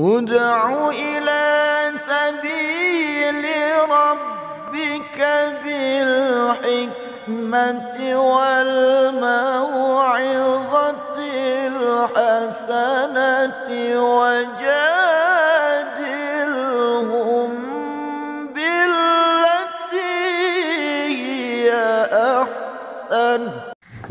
ادع إلى سبيل ربك بالحكمة والموعظة الحسنة وجادلهم بالتي هي أحسن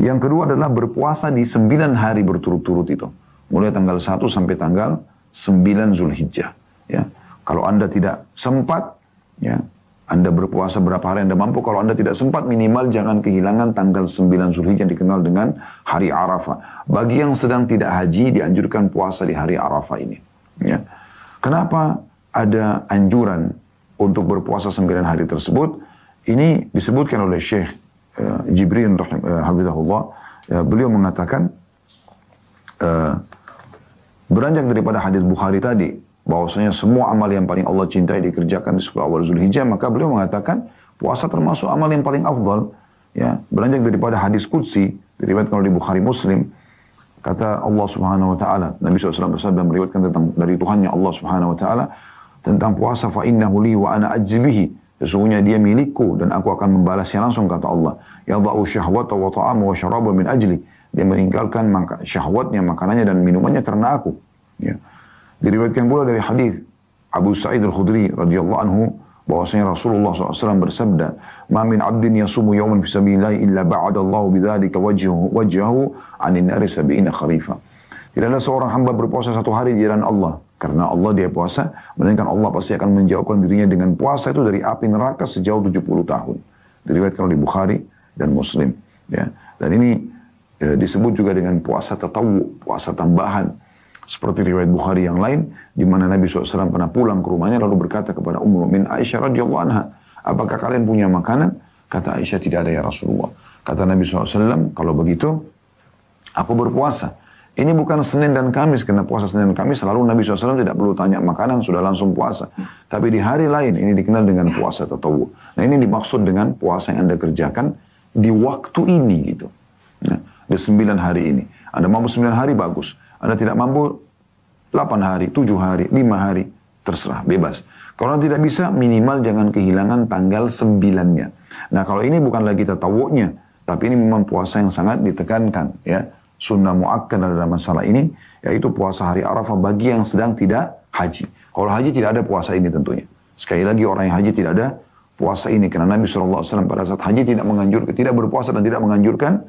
Yang kedua adalah berpuasa di sembilan hari berturut-turut itu. Mulai tanggal 1 sampai tanggal 9 Zulhijjah. Ya. Kalau Anda tidak sempat, ya, Anda berpuasa berapa hari Anda mampu. Kalau Anda tidak sempat, minimal jangan kehilangan tanggal 9 Zulhijjah yang dikenal dengan hari Arafah. Bagi yang sedang tidak haji, dianjurkan puasa di hari Arafah ini. Ya. Kenapa ada anjuran untuk berpuasa 9 hari tersebut? Ini disebutkan oleh Syekh uh, eh, Jibrin uh, eh, Habibullah. Uh, ya, beliau mengatakan, eh, Beranjak daripada hadis Bukhari tadi, bahwasanya semua amal yang paling Allah cintai dikerjakan di 10 awal Zulhijjah, maka beliau mengatakan puasa termasuk amal yang paling afdal. Ya, beranjak daripada hadis Qudsi, diriwayatkan oleh Bukhari Muslim, kata Allah Subhanahu wa taala, Nabi SAW bersabda meriwayatkan tentang dari Tuhannya Allah Subhanahu wa taala tentang puasa fa innahu li wa ana ajzibihi. Sesungguhnya dia milikku dan aku akan membalasnya langsung kata Allah. Ya Yadha'u syahwata wa ta'amu wa syaraba min ajli. Dia meninggalkan syahwatnya, makanannya dan minumannya karena aku. Ya. Diriwayatkan pula dari hadis Abu Sa'id Al-Khudri radhiyallahu anhu bahwasanya Rasulullah SAW bersabda, "Ma min 'abdin yasumu yawman fi sabilillah illa ba'ada Allah bidzalika wajhahu wajhahu 'anil nar sab'ina kharifa." Tidak ada seorang hamba berpuasa satu hari di jalan Allah karena Allah dia puasa, melainkan Allah pasti akan menjauhkan dirinya dengan puasa itu dari api neraka sejauh 70 tahun. Diriwayatkan oleh Bukhari dan Muslim, ya. Dan ini e, disebut juga dengan puasa tatawu, puasa tambahan seperti riwayat Bukhari yang lain, di mana Nabi SAW pernah pulang ke rumahnya lalu berkata kepada Ummu Aisyah radhiyallahu anha, apakah kalian punya makanan? Kata Aisyah tidak ada ya Rasulullah. Kata Nabi SAW, kalau begitu aku berpuasa. Ini bukan Senin dan Kamis, karena puasa Senin dan Kamis selalu Nabi SAW tidak perlu tanya makanan, sudah langsung puasa. Tapi di hari lain ini dikenal dengan puasa tatawu. Nah ini dimaksud dengan puasa yang Anda kerjakan di waktu ini gitu. Nah, di sembilan hari ini. Anda mampu sembilan hari bagus. Anda tidak mampu 8 hari, 7 hari, 5 hari, terserah, bebas. Kalau Anda tidak bisa, minimal jangan kehilangan tanggal 9-nya. Nah, kalau ini bukan lagi tatawuknya, tapi ini memang puasa yang sangat ditekankan, ya. Sunnah muakkad dalam masalah ini, yaitu puasa hari Arafah bagi yang sedang tidak haji. Kalau haji tidak ada puasa ini tentunya. Sekali lagi orang yang haji tidak ada puasa ini. Karena Nabi SAW pada saat haji tidak menganjurkan, tidak berpuasa dan tidak menganjurkan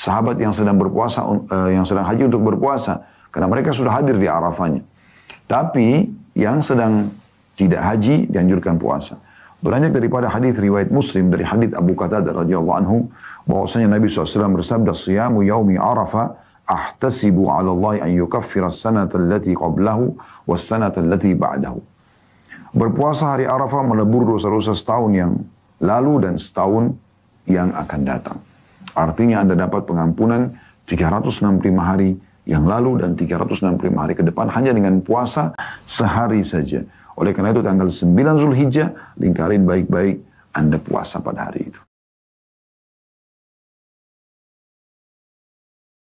sahabat yang sedang berpuasa, eh, yang sedang haji untuk berpuasa. Karena mereka sudah hadir di Arafahnya. Tapi yang sedang tidak haji dianjurkan puasa. Beranjak daripada hadis riwayat Muslim dari hadis Abu Qatadah radhiyallahu anhu bahwasanya Nabi SAW bersabda siyamu yaumi Arafah ahtasibu 'ala Allah an yukaffira as-sanata allati qablahu was-sanata allati ba'dahu. Berpuasa hari Arafah melebur dosa-dosa setahun yang lalu dan setahun yang akan datang. Artinya Anda dapat pengampunan 365 hari yang lalu dan 365 hari ke depan hanya dengan puasa sehari saja. Oleh karena itu tanggal 9 Zulhijjah, lingkarin baik-baik Anda puasa pada hari itu.